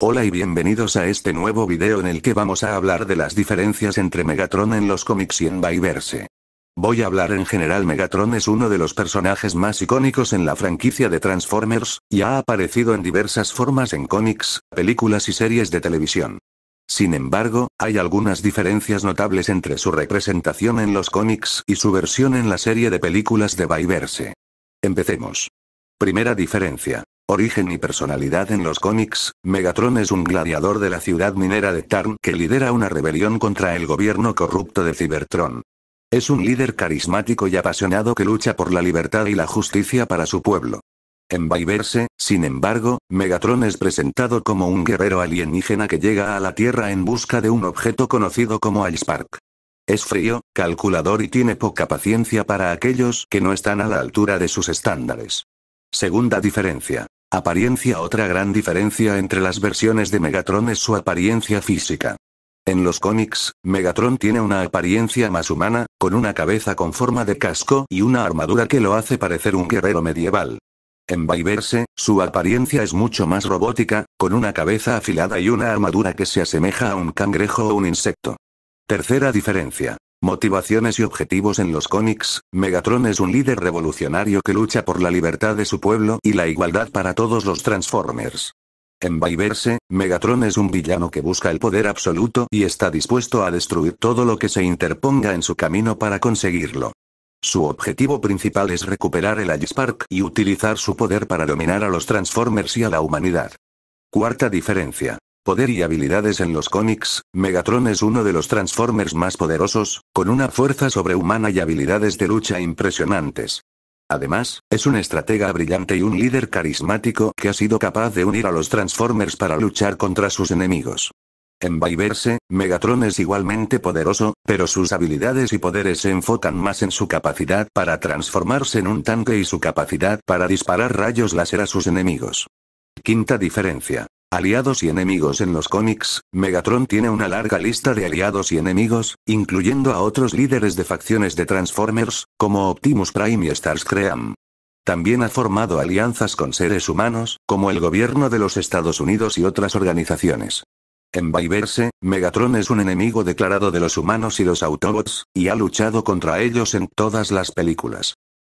Hola y bienvenidos a este nuevo video en el que vamos a hablar de las diferencias entre Megatron en los cómics y en Byverse. Voy a hablar en general Megatron es uno de los personajes más icónicos en la franquicia de Transformers, y ha aparecido en diversas formas en cómics, películas y series de televisión. Sin embargo, hay algunas diferencias notables entre su representación en los cómics y su versión en la serie de películas de Byverse. Empecemos. Primera diferencia. Origen y personalidad en los cómics, Megatron es un gladiador de la ciudad minera de Tarn que lidera una rebelión contra el gobierno corrupto de Cybertron. Es un líder carismático y apasionado que lucha por la libertad y la justicia para su pueblo. En Viverse, sin embargo, Megatron es presentado como un guerrero alienígena que llega a la Tierra en busca de un objeto conocido como Allspark. Es frío, calculador y tiene poca paciencia para aquellos que no están a la altura de sus estándares. Segunda diferencia. Apariencia Otra gran diferencia entre las versiones de Megatron es su apariencia física. En los cómics, Megatron tiene una apariencia más humana, con una cabeza con forma de casco y una armadura que lo hace parecer un guerrero medieval. En Viverse, su apariencia es mucho más robótica, con una cabeza afilada y una armadura que se asemeja a un cangrejo o un insecto. Tercera diferencia. Motivaciones y objetivos en los cómics, Megatron es un líder revolucionario que lucha por la libertad de su pueblo y la igualdad para todos los Transformers. En Viverse, Megatron es un villano que busca el poder absoluto y está dispuesto a destruir todo lo que se interponga en su camino para conseguirlo. Su objetivo principal es recuperar el Allspark y utilizar su poder para dominar a los Transformers y a la humanidad. Cuarta diferencia. Poder y habilidades en los cómics, Megatron es uno de los Transformers más poderosos, con una fuerza sobrehumana y habilidades de lucha impresionantes. Además, es un estratega brillante y un líder carismático que ha sido capaz de unir a los Transformers para luchar contra sus enemigos. En Viverse, Megatron es igualmente poderoso, pero sus habilidades y poderes se enfocan más en su capacidad para transformarse en un tanque y su capacidad para disparar rayos láser a sus enemigos. Quinta diferencia. Aliados y enemigos en los cómics, Megatron tiene una larga lista de aliados y enemigos, incluyendo a otros líderes de facciones de Transformers, como Optimus Prime y Starscream. También ha formado alianzas con seres humanos, como el gobierno de los Estados Unidos y otras organizaciones. En Viverse, Megatron es un enemigo declarado de los humanos y los Autobots, y ha luchado contra ellos en todas las películas.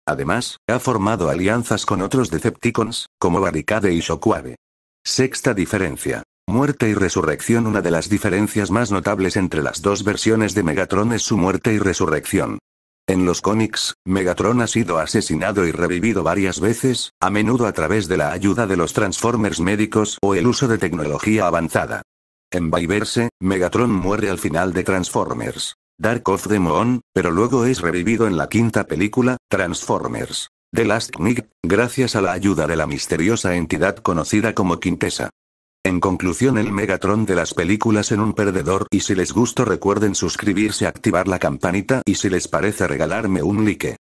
Además, ha formado alianzas con otros Decepticons, como Barricade y Shockwave. Sexta diferencia. Muerte y resurrección Una de las diferencias más notables entre las dos versiones de Megatron es su muerte y resurrección. En los cómics, Megatron ha sido asesinado y revivido varias veces, a menudo a través de la ayuda de los Transformers médicos o el uso de tecnología avanzada. En Viverse, Megatron muere al final de Transformers. Dark of Moon, pero luego es revivido en la quinta película, Transformers. The Last gracias a la ayuda de la misteriosa entidad conocida como Quintesa. En conclusión, el Megatron de las películas en un perdedor y si les gustó recuerden suscribirse, activar la campanita y si les parece regalarme un like.